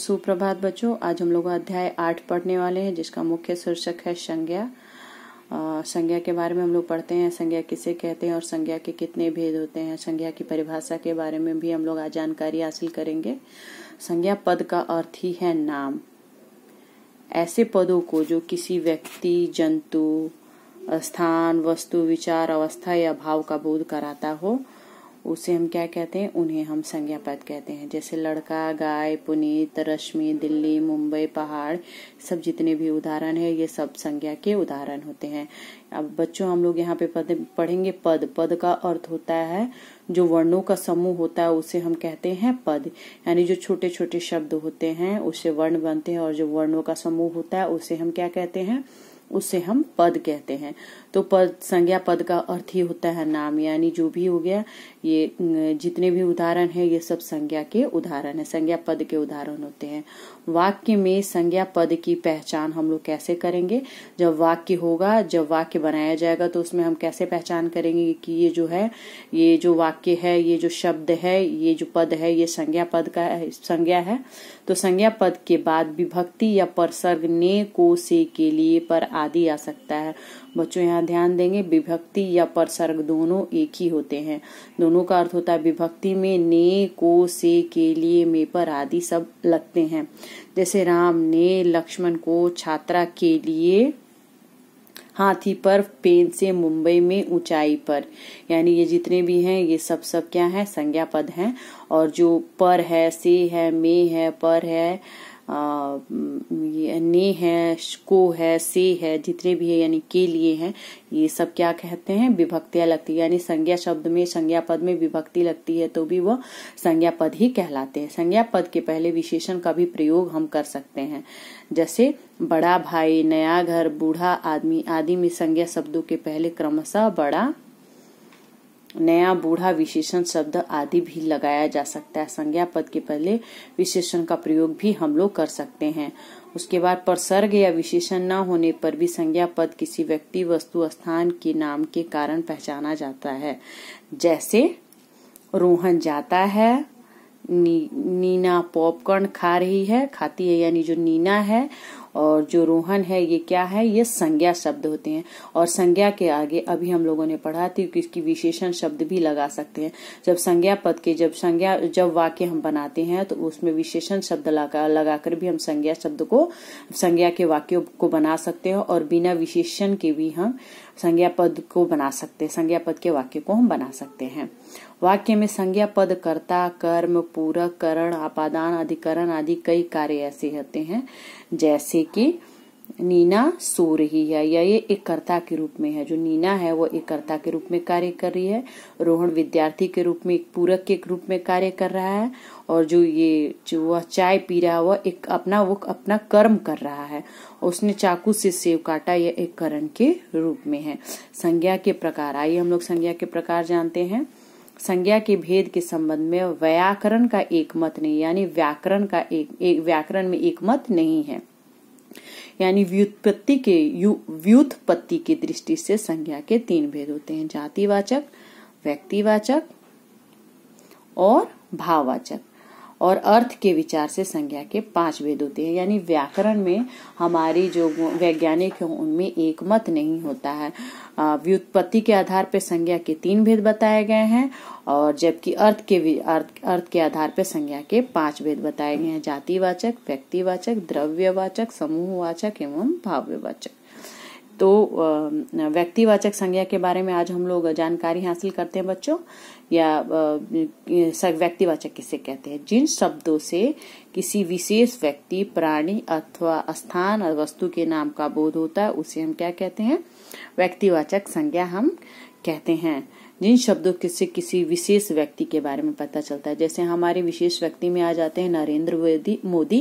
सुप्रभात बच्चों आज हम लोग अध्याय आठ पढ़ने वाले हैं जिसका मुख्य शीर्षक है संज्ञा संज्ञा के बारे में हम लोग पढ़ते हैं संज्ञा किसे कहते हैं और संज्ञा के कितने भेद होते हैं संज्ञा की परिभाषा के बारे में भी हम लोग आज जानकारी हासिल करेंगे संज्ञा पद का अर्थ ही है नाम ऐसे पदों को जो किसी व्यक्ति जंतु स्थान वस्तु विचार अवस्था या भाव का बोध कराता हो उसे हम क्या कहते हैं उन्हें हम संज्ञा पद कहते हैं जैसे लड़का गाय पुनीत रश्मि दिल्ली मुंबई पहाड़ सब जितने भी उदाहरण है ये सब संज्ञा के उदाहरण होते हैं अब बच्चों हम लोग यहाँ पे पद, पढ़ेंगे पद पद का अर्थ होता है जो वर्णों का समूह होता है उसे हम कहते हैं पद यानी जो छोटे छोटे शब्द होते हैं उससे वर्ण बनते हैं और जो वर्णों का समूह होता है उसे हम क्या कहते हैं उसे हम पद कहते हैं तो पद संज्ञा पद का अर्थ ही होता है नाम यानी जो भी हो गया ये जितने भी उदाहरण है ये सब संज्ञा के उदाहरण है संज्ञा पद के उदाहरण होते हैं वाक्य में संज्ञा पद की पहचान हम लोग कैसे करेंगे जब वाक्य होगा जब वाक्य बनाया जाएगा तो उसमें हम कैसे पहचान करेंगे कि ये जो है ये जो वाक्य है ये जो शब्द है ये जो पद है ये संज्ञा पद का संज्ञा है तो संज्ञा पद के बाद विभक्ति या परसर्ग ने को से के लिए पर आदि आ सकता है बच्चों यहाँ ध्यान देंगे विभक्ति या परसर्ग दोनों एक ही होते हैं दोनों का अर्थ होता है विभक्ति में ने को से के लिए मे पर आदि सब लगते हैं जैसे राम ने लक्ष्मण को छात्रा के लिए हाथी पर पेन से मुंबई में ऊंचाई पर यानी ये जितने भी हैं ये सब सब क्या है संज्ञा पद हैं और जो पर है से है मे है पर है ये ने है को है से है जितने भी है यानी के लिए हैं ये सब क्या कहते हैं विभक्तियां लगती है यानी संज्ञा शब्द में संज्ञा पद में विभक्ति लगती है तो भी वो संज्ञा पद ही कहलाते हैं संज्ञा पद के पहले विशेषण का भी प्रयोग हम कर सकते हैं जैसे बड़ा भाई नया घर बूढ़ा आदमी आदि में संज्ञा शब्दों के पहले क्रमशः बड़ा नया बूढ़ा विशेषण शब्द आदि भी लगाया जा सकता है संज्ञा पद के पहले विशेषण का प्रयोग भी हम लोग कर सकते हैं उसके बाद प्रसर्ग या विशेषण न होने पर भी संज्ञा पद किसी व्यक्ति वस्तु स्थान के नाम के कारण पहचाना जाता है जैसे रोहन जाता है नी, नीना पॉपकॉर्न खा रही है खाती है यानी जो नीना है और जो रोहन है ये क्या है ये संज्ञा शब्द होते हैं और संज्ञा के आगे अभी हम लोगों ने पढ़ा थी कि इसकी विशेषण शब्द भी लगा सकते हैं जब संज्ञा पद के जब संज्ञा जब वाक्य हम बनाते हैं तो उसमें विशेषण शब्द लगा लगाकर भी हम संज्ञा शब्द को संज्ञा के वाक्यों को बना सकते हैं और बिना विशेषण के भी हम संज्ञा पद को बना सकते हैं संज्ञा पद के वाक्य को हम बना सकते हैं वाक्य में संज्ञा पद कर्ता कर्म पूरक करण आपादान अधिकरण आदि कई कार्य ऐसे होते हैं जैसे कि नीना सो रही है या ये एकर्ता के रूप में है जो नीना है वो एकर्ता के रूप में कार्य कर रही है रोहन विद्यार्थी के रूप में एक पूरक के रूप में कार्य कर रहा है और जो ये जो वह चाय पी रहा है वह एक अपना वो अपना कर्म कर रहा है उसने चाकू से सेव काटा यह एक करण के रूप में है संज्ञा के प्रकार आइए हम लोग संज्ञा के प्रकार जानते हैं संज्ञा के भेद के संबंध में व्याकरण का एक मत नहीं यानी व्याकरण का एक, एक व्याकरण में एक मत नहीं है यानी व्युत्पत्ति के व्युत्पत्ति की दृष्टि से संज्ञा के तीन भेद होते हैं जातिवाचक व्यक्तिवाचक और भाववाचक और अर्थ के विचार से संज्ञा के पांच भेद होते हैं यानी व्याकरण में हमारी जो वैज्ञानिक है उनमें एक मत नहीं होता है व्युत्पत्ति के आधार पर संज्ञा के तीन भेद बताए गए हैं और जबकि अर्थ के अर्थ अर्थ के आधार पर संज्ञा के पांच भेद बताए गए हैं जातिवाचक व्यक्तिवाचक द्रव्यवाचक समूहवाचक एवं भाव्यवाचक तो व्यक्तिवाचक संज्ञा के बारे में आज हम लोग जानकारी हासिल करते हैं बच्चों या व्यक्तिवाचक किसे कहते हैं जिन शब्दों से किसी विशेष व्यक्ति प्राणी अथवा स्थान और वस्तु के नाम का बोध होता है उसे हम क्या कहते हैं व्यक्तिवाचक संज्ञा हम कहते हैं जिन शब्दों से किसी विशेष व्यक्ति के बारे में पता चलता है जैसे हमारे विशेष व्यक्ति में आ जाते हैं नरेंद्र मोदी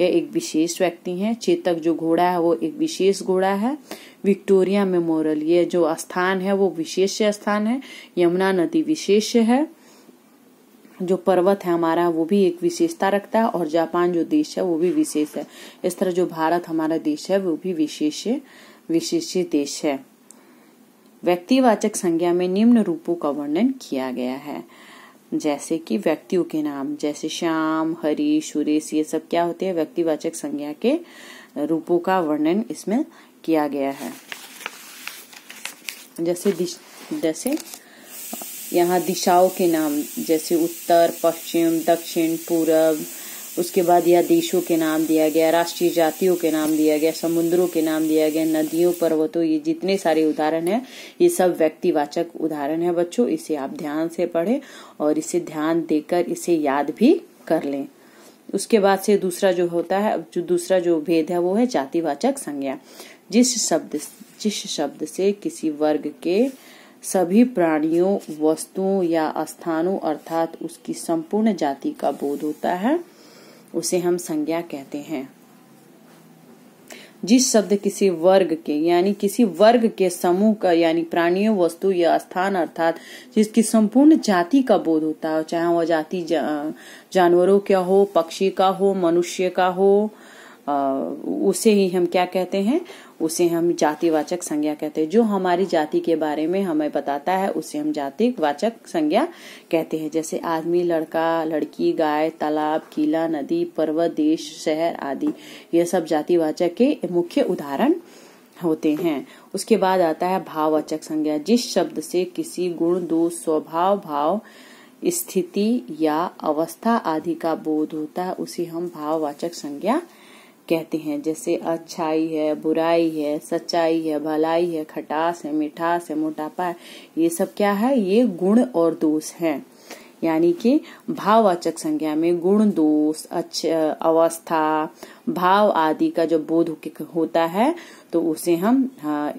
ये एक विशेष व्यक्ति है चेतक जो घोड़ा है वो एक विशेष घोड़ा है विक्टोरिया मेमोरियल ये जो स्थान है वो विशेष स्थान है यमुना नदी विशेष है जो पर्वत है हमारा वो भी एक विशेषता रखता है और जापान जो देश है वो भी विशेष है इस तरह जो भारत हमारा देश है वो भी विशेष विशेष देश है व्यक्तिवाचक संज्ञा में निम्न रूपों का वर्णन किया गया है जैसे कि व्यक्तियों के नाम जैसे श्याम हरी सुरेश ये सब क्या होते हैं व्यक्तिवाचक संज्ञा के रूपों का वर्णन इसमें किया गया है जैसे दिश, जैसे यहाँ दिशाओं के नाम जैसे उत्तर पश्चिम दक्षिण पूर्व उसके बाद यह देशों के नाम दिया गया राष्ट्रीय जातियों के नाम दिया गया समुद्रों के नाम दिया गया नदियों पर्वतों तो ये जितने सारे उदाहरण है ये सब व्यक्तिवाचक उदाहरण है बच्चों इसे आप ध्यान से पढ़े और इसे ध्यान देकर इसे याद भी कर ले उसके बाद से दूसरा जो होता है जो दूसरा जो भेद है वो है जातिवाचक संज्ञा जिस शब्द जिस शब्द से किसी वर्ग के सभी प्राणियों वस्तुओं या स्थानों अर्थात उसकी संपूर्ण जाति का बोध होता है उसे हम संज्ञा कहते हैं जिस शब्द किसी वर्ग के यानी किसी वर्ग के समूह का यानी प्राणियों वस्तु या स्थान अर्थात जिसकी संपूर्ण जाति का बोध होता है चाहे वह जाति जा, जानवरों का हो पक्षी का हो मनुष्य का हो आ, उसे ही हम क्या कहते हैं उसे हम जातिवाचक संज्ञा कहते हैं जो हमारी जाति के बारे में हमें बताता है उसे हम जाति वाचक संज्ञा कहते हैं जैसे आदमी लड़का लड़की गाय तालाब किला नदी पर्वत देश शहर आदि यह सब जातिवाचक के मुख्य उदाहरण होते हैं उसके बाद आता है भाववाचक संज्ञा जिस शब्द से किसी गुण दोष स्वभाव भाव स्थिति या अवस्था आदि का बोध होता है उसे हम भाववाचक संज्ञा कहते हैं जैसे अच्छाई है बुराई है सच्चाई है भलाई है खटास है मिठास है मोटापा है ये सब क्या है ये गुण और दोष हैं यानी कि भाववाचक संज्ञा में गुण दोष अच्छा अवस्था भाव आदि का जो बोध होता है तो उसे हम हाँ,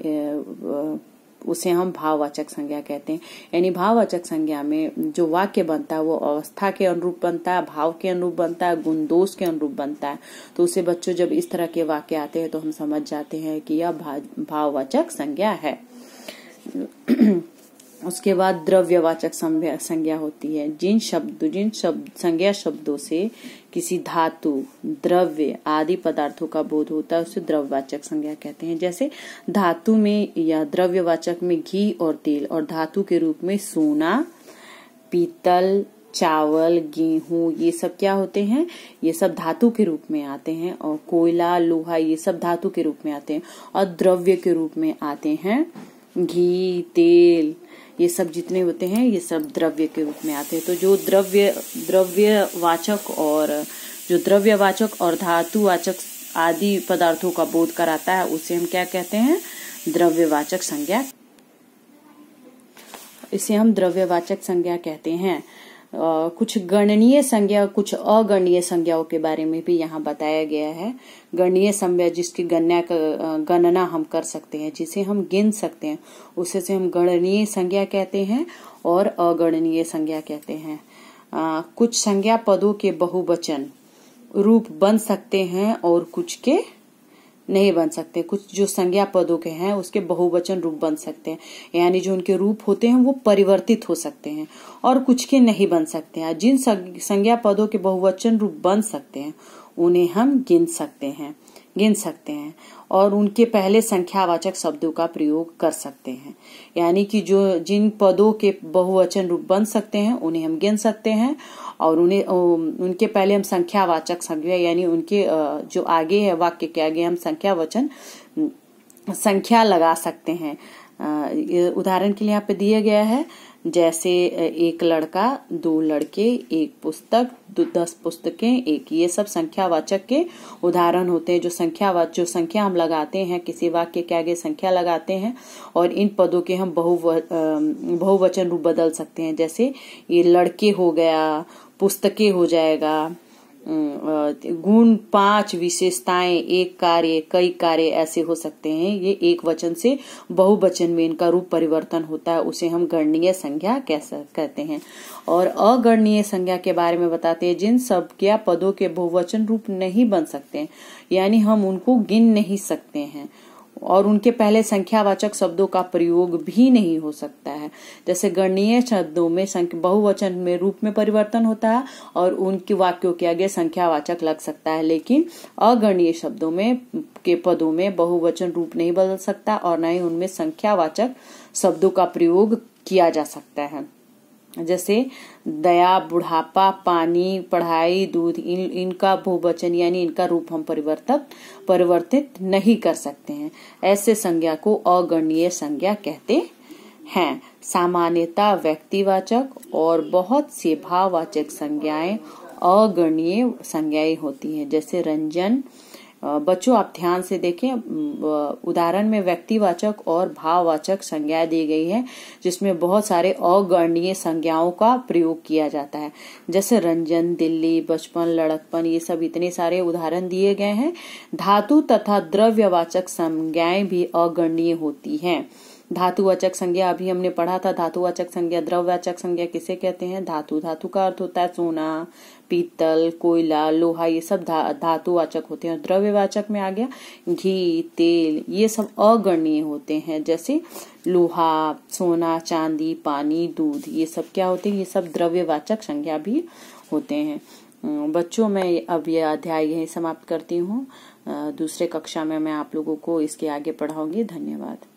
उसे हम भाववाचक संज्ञा कहते हैं यानी भाववाचक संज्ञा में जो वाक्य बनता है वो अवस्था के अनुरूप बनता है भाव के अनुरूप बनता है गुण दोष के अनुरूप बनता है तो उसे बच्चों जब इस तरह के वाक्य आते हैं तो हम समझ जाते हैं कि यह भाववाचक संज्ञा है उसके बाद द्रव्यवाचक संज्ञा होती है जिन शब्द जिन शब्द संज्ञा शब्दों से किसी धातु द्रव्य आदि पदार्थों का बोध होता है उसे द्रव्यवाचक संज्ञा कहते हैं जैसे धातु में या द्रव्यवाचक में घी और तेल और धातु के रूप में सोना पीतल चावल गेहूं ये सब क्या होते हैं ये सब धातु के रूप में आते हैं और कोयला लोहा ये सब धातु के रूप में आते हैं और द्रव्य के रूप में आते हैं घी तेल ये सब जितने होते हैं ये सब द्रव्य के रूप में आते हैं तो जो द्रव्य द्रव्यवाचक और जो द्रव्यवाचक और धातुवाचक आदि पदार्थों का बोध कराता है उसे हम क्या कहते हैं द्रव्यवाचक संज्ञा इसे हम द्रव्यवाचक संज्ञा कहते हैं कुछ गणनीय संज्ञा कुछ अगणनीय संज्ञाओं के बारे में भी यहाँ बताया गया है गणनीय संज्ञा जिसकी गणना गणना हम कर सकते हैं जिसे हम गिन सकते हैं उसे से हम गणनीय संज्ञा कहते हैं और अगणनीय संज्ञा कहते हैं आ, कुछ संज्ञा पदों के बहुवचन रूप बन सकते हैं और कुछ के नहीं बन सकते कुछ जो संज्ञा पदों के हैं उसके बहुवचन रूप बन सकते हैं यानी जो उनके रूप होते हैं वो परिवर्तित हो सकते हैं और कुछ के नहीं बन सकते हैं जिन संज्ञा पदों के बहुवचन रूप बन सकते हैं उन्हें हम गिन सकते हैं गिन सकते हैं और उनके पहले संख्यावाचक शब्दों का प्रयोग कर सकते हैं यानी कि जो जिन पदों के बहुवचन रूप बन सकते हैं उन्हें हम गिन सकते हैं और उन्हें उनके पहले हम संख्यावाचक संज्ञा यानी उनके जो आगे है वाक्य के आगे हम संख्या वचन संख्या लगा सकते हैं उदाहरण के लिए यहाँ पे दिया गया है जैसे एक लड़का दो लड़के एक पुस्तक दस पुस्तकें एक ये सब संख्यावाचक के उदाहरण होते हैं जो संख्यावाच जो संख्या हम लगाते हैं किसी वाक्य के आगे संख्या लगाते हैं और इन पदों के हम बहु बहुवचन रूप बदल सकते हैं जैसे ये लड़के हो गया पुस्तकें हो जाएगा गुण पांच विशेषताएं एक कार्य कई कार्य ऐसे हो सकते हैं ये एक वचन से बहुवचन में इनका रूप परिवर्तन होता है उसे हम गणनीय संज्ञा कैसे कहते हैं और अगणनीय संज्ञा के बारे में बताते हैं जिन सब क्या पदों के बहुवचन रूप नहीं बन सकते यानी हम उनको गिन नहीं सकते हैं और उनके पहले संख्यावाचक शब्दों का प्रयोग भी नहीं हो सकता है जैसे गणनीय शब्दों में बहुवचन में रूप में परिवर्तन होता है और उनके वाक्यों के आगे संख्यावाचक लग सकता है लेकिन अगणनीय शब्दों में के पदों में बहुवचन रूप नहीं बदल सकता और न ही उनमें संख्यावाचक शब्दों का प्रयोग किया जा सकता है जैसे दया बुढ़ापा पानी पढ़ाई दूध इन इनका भूवचन यानी इनका रूप हम परिवर्तक परिवर्तित नहीं कर सकते हैं ऐसे संज्ञा को अगणनीय संज्ञा कहते हैं सामान्यता व्यक्तिवाचक और बहुत से भाववाचक संज्ञाएं अगणनीय संज्ञाएं होती हैं जैसे रंजन बच्चों आप ध्यान से देखें उदाहरण में व्यक्तिवाचक और भाववाचक संज्ञाएं दी गई है जिसमें बहुत सारे अगणनीय संज्ञाओं का प्रयोग किया जाता है जैसे रंजन दिल्ली बचपन लड़कपन ये सब इतने सारे उदाहरण दिए गए हैं धातु तथा द्रव्यवाचक संज्ञाएं भी अगणनीय होती हैं धातुवाचक संज्ञा अभी हमने पढ़ा था धातुवाचक संज्ञा द्रव्यवाचक संज्ञा किसे कहते हैं धातु धातु का अर्थ होता है सोना पीतल कोयला लोहा ये सब धा, धातुवाचक होते हैं द्रव्यवाचक में आ गया घी तेल ये सब अगणनीय होते हैं जैसे लोहा सोना चांदी पानी दूध ये सब क्या होते हैं ये सब द्रव्यवाचक संज्ञा भी होते हैं बच्चों में अब यह अध्याय यही समाप्त करती हूँ दूसरे कक्षा में मैं आप लोगों को इसके आगे पढ़ाऊंगी धन्यवाद